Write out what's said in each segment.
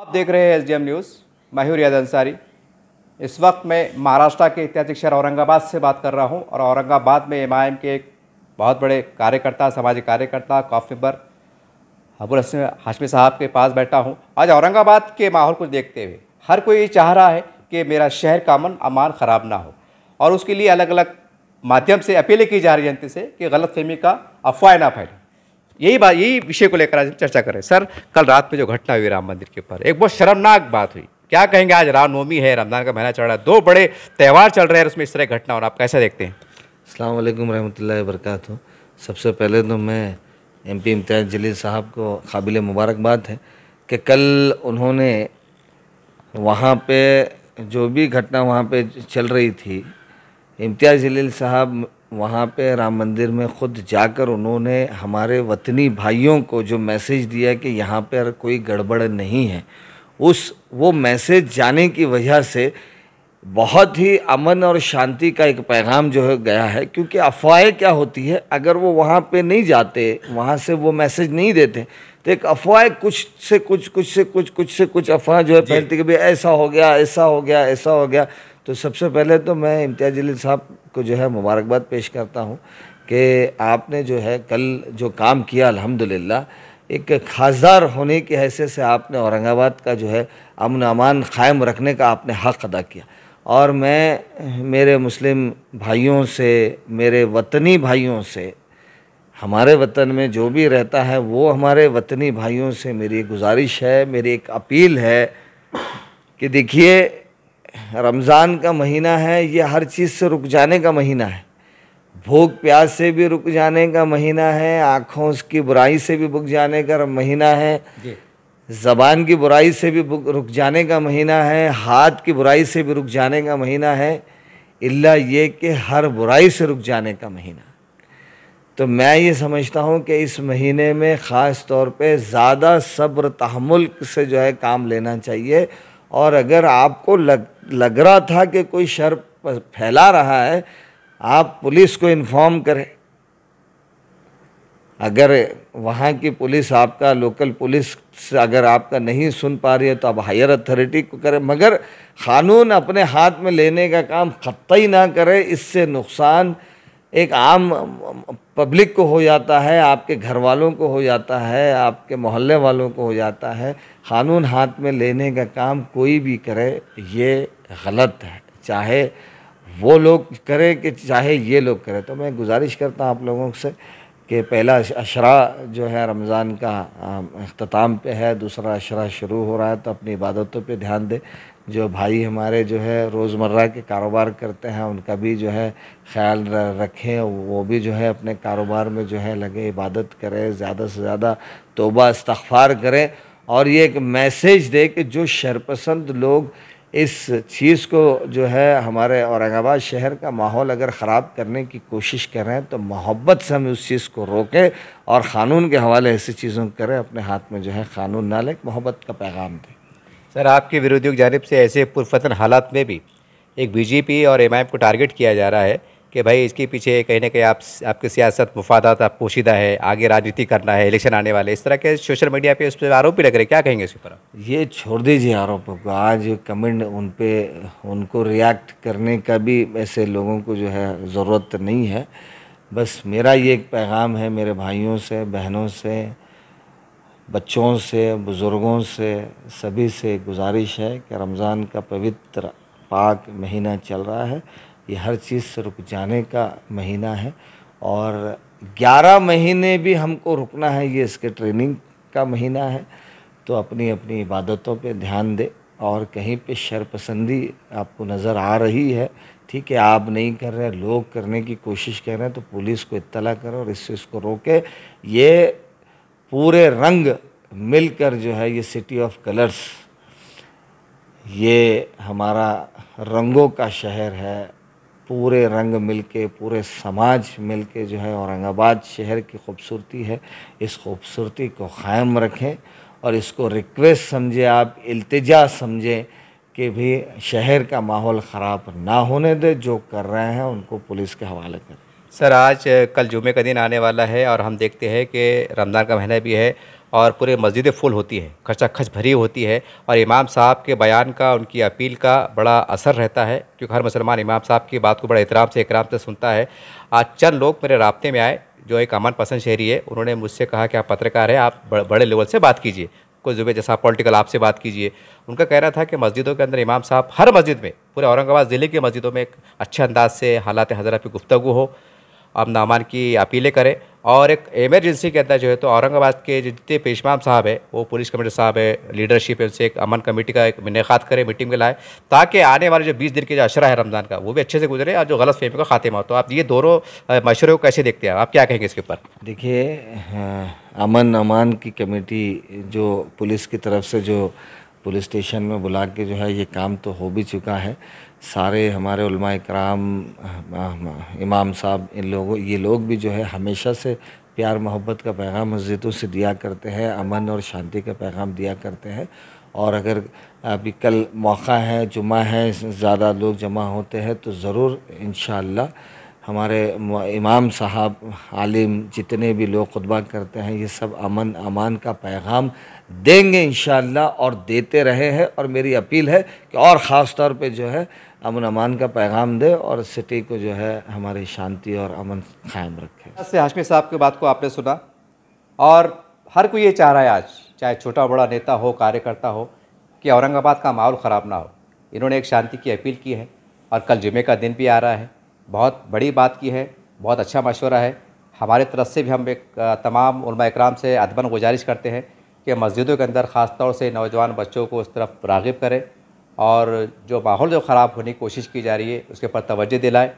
आप देख रहे हैं एस न्यूज़ मयूर याद अंसारी इस वक्त मैं महाराष्ट्र के ऐतिहासिक शहर औरंगाबाद से बात कर रहा हूं और औरंगाबाद में एम के एक बहुत बड़े कार्यकर्ता सामाजिक कार्यकर्ता कॉफ मेम्बर हबुल हाशमी साहब के पास बैठा हूं आज औरंगाबाद के माहौल को देखते हुए हर कोई ये चाह रहा है कि मेरा शहर का अमन अमान ख़राब ना हो और उसके लिए अलग अलग माध्यम से अपीलें की जा रही है जनता से कि गलत का अफवाह ना फैले यही बात यही विषय को लेकर आज चर्चा करें सर कल रात में जो घटना हुई राम मंदिर के ऊपर एक बहुत शर्मनाक बात हुई क्या कहेंगे आज रामनवमी है रमजान का महीना चल रहा है दो बड़े त्यौहार चल रहे हैं उसमें इस तरह घटना और आप कैसे देखते हैं अल्लाम रहमतुल्लाहि वरकत सबसे पहले तो मैं एम पी इम्तियाज़ जलील साहब को काबिल मुबारकबाद है कि कल उन्होंने वहाँ पे जो भी घटना वहाँ पे चल रही थी इम्तियाज़ जलील साहब वहाँ पे राम मंदिर में ख़ुद जाकर उन्होंने हमारे वतनी भाइयों को जो मैसेज दिया कि यहाँ पर कोई गड़बड़ नहीं है उस वो मैसेज जाने की वजह से बहुत ही अमन और शांति का एक पैगाम जो है गया है क्योंकि अफवाहें क्या होती है अगर वो वहाँ पे नहीं जाते वहाँ से वो मैसेज नहीं देते तो एक अफवाह कुछ से कुछ कुछ से कुछ कुछ से कुछ अफवाह जो है फैलती कि भाई ऐसा हो गया ऐसा हो गया ऐसा हो गया तो सबसे पहले तो मैं इम्तियाज़ जलील साहब को जो है मुबारकबाद पेश करता हूँ कि आपने जो है कल जो काम किया अल्हम्दुलिल्लाह एक खासदार होने की हैसियत से आपने औरंगाबाद का जो है अमन अमान क़ायम रखने का आपने हक़ अदा किया और मैं मेरे मुस्लिम भाइयों से मेरे वतनी भाइयों से हमारे वतन में जो भी रहता है वो हमारे वतनी भाइयों से मेरी गुजारिश है मेरी एक अपील है कि देखिए रमज़ान का महीना है ये हर चीज़ से रुक जाने का महीना है भूख प्यास से भी रुक जाने का महीना है आँखों की बुराई से भी रुक जाने का महीना है ज़बान की बुराई से भी रुक जाने का महीना है हाथ की बुराई से भी रुक जाने का महीना है इल्ला ये कि हर बुराई से रुक जाने का महीना तो मैं ये समझता हूँ कि इस महीने में ख़ास तौर पे ज़्यादा सब्र तहमुल से जो है काम लेना चाहिए और अगर आपको लग लग रहा था कि कोई शर फैला रहा है आप पुलिस को इन्फॉर्म करें अगर वहाँ की पुलिस आपका लोकल पुलिस से अगर आपका नहीं सुन पा रही है तो आप हायर अथॉरिटी को करें मगर कानून अपने हाथ में लेने का काम खत्ता ही ना करें इससे नुकसान एक आम पब्लिक को हो जाता है आपके घर वालों को हो जाता है आपके मोहल्ले वालों को हो जाता है क़ानून हाथ में लेने का काम कोई भी करे ये गलत है चाहे वो लोग करें कि चाहे ये लोग करें तो मैं गुजारिश करता हूँ आप लोगों से कि पहला अशरा जो है रमज़ान का अख्ताम पे है दूसरा अशरा शुरू हो रहा है तो अपनी इबादतों पे ध्यान दें जो भाई हमारे जो है रोज़मर्रा के कारोबार करते हैं उनका भी जो है ख्याल रखें वो भी जो है अपने कारोबार में जो है लगे इबादत करें ज़्यादा से ज़्यादा तोबा इस्तफ़ार करें और ये एक मैसेज दे कि जो शरपसंद लोग इस चीज़ को जो है हमारे औरंगाबाद शहर का माहौल अगर ख़राब करने की कोशिश कर रहे हैं तो मोहब्बत से हम उस चीज़ को रोकें और क़ानून के हवाले ऐसी चीज़ों को करें अपने हाथ में जो है क़ानून ना लें मोहब्बत का पैगाम दें सर आपके विरोधियों की जानब से ऐसे पुरफतन हालात में भी एक बीजेपी और एम को टारगेट किया जा रहा है कि भाई इसके पीछे कहीं ना कहीं आप आपकी सियासत मुफादात आप पोशीदा है आगे राजनीति करना है इलेक्शन आने वाले इस तरह के सोशल मीडिया पे उस पर आरोप भी लग रहे क्या कहेंगे इसके ऊपर ये छोड़ दीजिए आरोपों को आज कमेंट उन पर उनको रिएक्ट करने का भी ऐसे लोगों को जो है ज़रूरत नहीं है बस मेरा ये एक पैगाम है मेरे भाइयों से बहनों से बच्चों से बुज़ुर्गों से सभी से गुजारिश है कि रमज़ान का पवित्र पाक महीना चल रहा है ये हर चीज़ से रुक जाने का महीना है और 11 महीने भी हमको रुकना है ये इसके ट्रेनिंग का महीना है तो अपनी अपनी इबादतों पे ध्यान दे और कहीं पे शरपसंदी आपको नज़र आ रही है ठीक है आप नहीं कर रहे लोग करने की कोशिश कर रहे हैं तो पुलिस को इत्तला करो और इससे इसको रोके ये पूरे रंग मिलकर जो है ये सिटी ऑफ कलर्स ये हमारा रंगों का शहर है पूरे रंग मिलके पूरे समाज मिलके जो है औरंगाबाद शहर की खूबसूरती है इस खूबसूरती को क़ायम रखें और इसको रिक्वेस्ट समझें आप इल्तिजा समझें कि भी शहर का माहौल ख़राब ना होने दें जो कर रहे हैं उनको पुलिस के हवाले करें सर आज कल जुमे का दिन आने वाला है और हम देखते हैं कि रमज़ान का महीना भी है और पूरे मस्जिदें फुल होती हैं खचा खच भरी होती है और इमाम साहब के बयान का उनकी अपील का बड़ा असर रहता है क्योंकि हर मुसलमान इमाम साहब की बात को बड़े एहतराम से इकराम से सुनता है आज चंद लोग मेरे रबते में आए जो एक अमन पसंद शहरी है उन्होंने मुझसे कहा कि आप पत्रकार हैं आप बड़े लेवल से बात कीजिए कोई जुबे जैसा पॉलिटिकल आपसे बात कीजिए उनका कहना था कि मस्जिदों के अंदर इमाम साहब हर मस्जिद में पूरे औरंगाबाद ज़िले की मस्जिदों में एक अच्छे अंदाज से हालात हजरा पर गुफ्तु हो अब नामान की अपीलें करें और एक एमरजेंसी के अंदर जो है तो औरंगाबाद के जितने पेशमाम साहब है वो पुलिस कमिश्नर साहब है लीडरशिप है उनसे एक अमन कमेटी का एक निखात करें मीटिंग में लाए ताकि आने वाले जो बीस दिन के जो अशरा है रमज़ान का वो भी अच्छे से गुजरे और जो गलत फहमी का खात्मा हो तो आप ये दोनों मशरे को कैसे देखते हैं आप क्या कहेंगे इसके ऊपर देखिए अमन अमान की कमेटी जो पुलिस की तरफ से जो पुलिस स्टेशन में बुला के जो है ये काम तो हो भी चुका है सारे हमारे कराम इमाम साहब इन लोगों ये लोग भी जो है हमेशा से प्यार मोहब्बत का पैगाम मस्जिदों से दिया करते हैं अमन और शांति का पैगाम दिया करते हैं और अगर अभी कल मौका है जुमा है ज़्यादा लोग जमा होते हैं तो ज़रूर इन हमारे इमाम साहब आलिम जितने भी लोग खुतबा करते हैं ये सब अमन अमान का पैगाम देंगे इन और देते रहे हैं और मेरी अपील है कि और ख़ास तौर पे जो है अमन अमान का पैगाम दे और सिटी को जो है हमारी शांति और अमन कायम रखे से हाशमी साहब की बात को आपने सुना और हर कोई ये चाह रहा है आज चाहे छोटा बड़ा नेता हो कार्यकर्ता हो कि औरंगाबाद का माहौल ख़राब ना हो इन्होंने एक शांति की अपील की है और कल जुमे का दिन भी आ रहा है बहुत बड़ी बात की है बहुत अच्छा मशवरा है हमारे तरफ से भी हम एक तमाम कराम से अदबन गुजारिश करते हैं कि मस्जिदों के अंदर ख़ास तौर से नौजवान बच्चों को उस तरफ रागब करें और जो माहौल जो ख़राब होने की कोशिश की जा रही है उसके ऊपर तोज्जो दिलाएँ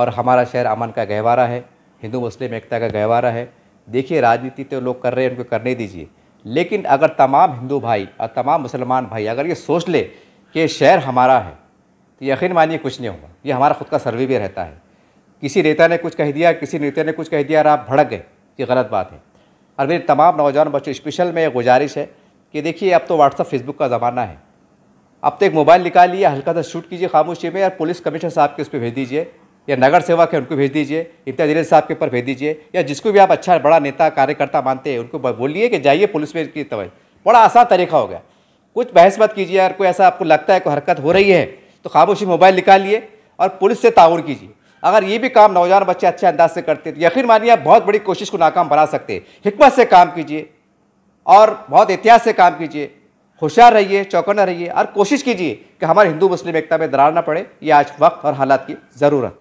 और हमारा शहर अमन का गहवारा है हिंदू मुस्लिम एकता का गहवारा है देखिए राजनीति तो लोग कर रहे हैं उनको करने दीजिए लेकिन अगर तमाम हिंदू भाई और तमाम मुसलमान भाई अगर ये सोच ले कि शहर हमारा है तो यकीन मानिए कुछ नहीं होगा ये हमारा खुद का सर्वे भी रहता है किसी नेता ने कुछ कह दिया किसी नेता ने कुछ कह दिया और आप भड़क गए ये गलत बात है और मेरे तमाम नौजवान बच्चों स्पेशल में गुजारिश है कि देखिए अब तो व्हाट्सअप फेसबुक का ज़माना है अब तो एक मोबाइल निकाल लिए हल्का सा शूट कीजिए खामोशी में या पुलिस कमिश्नर साहब के उस पर भेज दीजिए या नगर सेवक है उनको भेज दीजिए इंतजार साहब के ऊपर भेज दीजिए या जिसको भी आप अच्छा बड़ा नेता कार्यकर्ता मानते हैं उनको बोलिए कि जाइए पुलिस में की तवज बड़ा आसान तरीका हो गया कुछ बहस मत कीजिए यार कोई ऐसा आपको लगता है कोई हरकत हो रही है तो खामोशी मोबाइल निकालिए और पुलिस से ताउन कीजिए अगर ये भी काम नौजवान बच्चे अच्छे अंदाज से करते तो यकीन मानिए आप बहुत बड़ी कोशिश को नाकाम बना सकते हैं हमत से काम कीजिए और बहुत एहतियात से काम कीजिए होशियार रहिए चौकन्ना रहिए और कोशिश कीजिए कि हमारे हिंदू मुस्लिम एकता में दरार ना पड़े ये आज वक्त और हालात की ज़रूरत